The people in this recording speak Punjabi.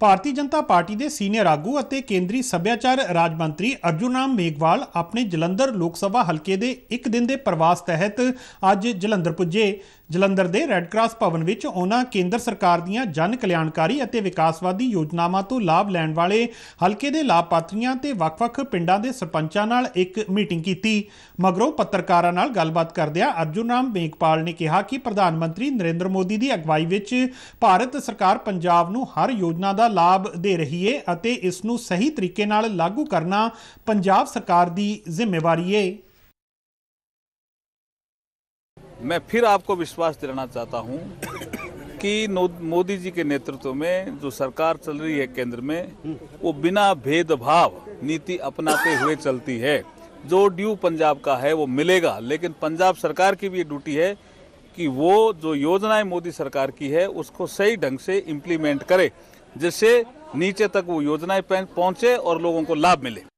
ਭਾਰਤੀ ਜਨਤਾ ਪਾਰਟੀ ਦੇ ਸੀਨੀਅਰ ਆਗੂ ਅਤੇ ਕੇਂਦਰੀ ਸੱਭਿਆਚਾਰ ਰਾਜ ਮੰਤਰੀ ਰਾਮ ਮੇਗਵਾਲ ਆਪਣੇ ਜਲੰਧਰ ਲੋਕ ਸਭਾ ਹਲਕੇ ਦੇ ਇੱਕ ਦਿਨ ਦੇ ਪ੍ਰਵਾਸ ਤਹਿਤ ਅੱਜ ਜਲੰਧਰ ਪੁੱਜੇ ਜਲੰਧਰ ਦੇ ਰੈੱਡ ਕਰਾਸ ਭਵਨ ਵਿੱਚ ਉਹਨਾਂ ਕੇਂਦਰ ਸਰਕਾਰ ਦੀਆਂ ਜਨ ਕਲਿਆਣਕਾਰੀ ਅਤੇ ਵਿਕਾਸਵਾਦੀ ਯੋਜਨਾਵਾਂ ਤੋਂ ਲਾਭ ਲੈਣ ਵਾਲੇ ਹਲਕੇ ਦੇ ਲਾਭਪਾਤਰੀਆਂ ਤੇ ਵੱਖ-ਵੱਖ ਪਿੰਡਾਂ ਦੇ ਸਰਪੰਚਾਂ ਨਾਲ ਇੱਕ ਮੀਟਿੰਗ ਕੀਤੀ ਮਗਰੋਂ ਪੱਤਰਕਾਰਾਂ ਨਾਲ ਗੱਲਬਾਤ ਕਰਦਿਆਂ ਰਾਮ ਮੇਗਵਾਲ ਨੇ ਕਿਹਾ ਕਿ ਪ੍ਰਧਾਨ ਮੰਤਰੀ ਨਰਿੰਦਰ ਮੋਦੀ ਦੀ ਅਗਵਾਈ ਵਿੱਚ ਭਾਰਤ ਸਰਕਾਰ ਪੰਜਾਬ ਨੂੰ ਹਰ ਯੋਜਨਾ ਦਾ ਲਾਭ लाभ दे रही है इस सही तरीके लागू करना पंजाब सरकार की जिम्मेवारी है मैं फिर आपको विश्वास दिलाना चाहता हूँ कि मोदी जी के नेतृत्व में जो सरकार चल रही है केंद्र में वो बिना भेदभाव नीति अपनाते हुए चलती है जो ड्यू पंजाब का है वो मिलेगा लेकिन पंजाब सरकार की भी ये ड्यूटी है कि वो जो योजनाएं मोदी सरकार की है उसको सही ढंग से इम्प्लीमेंट करे जिससे नीचे तक वो योजनाएं पहुंचे और लोगों को लाभ मिले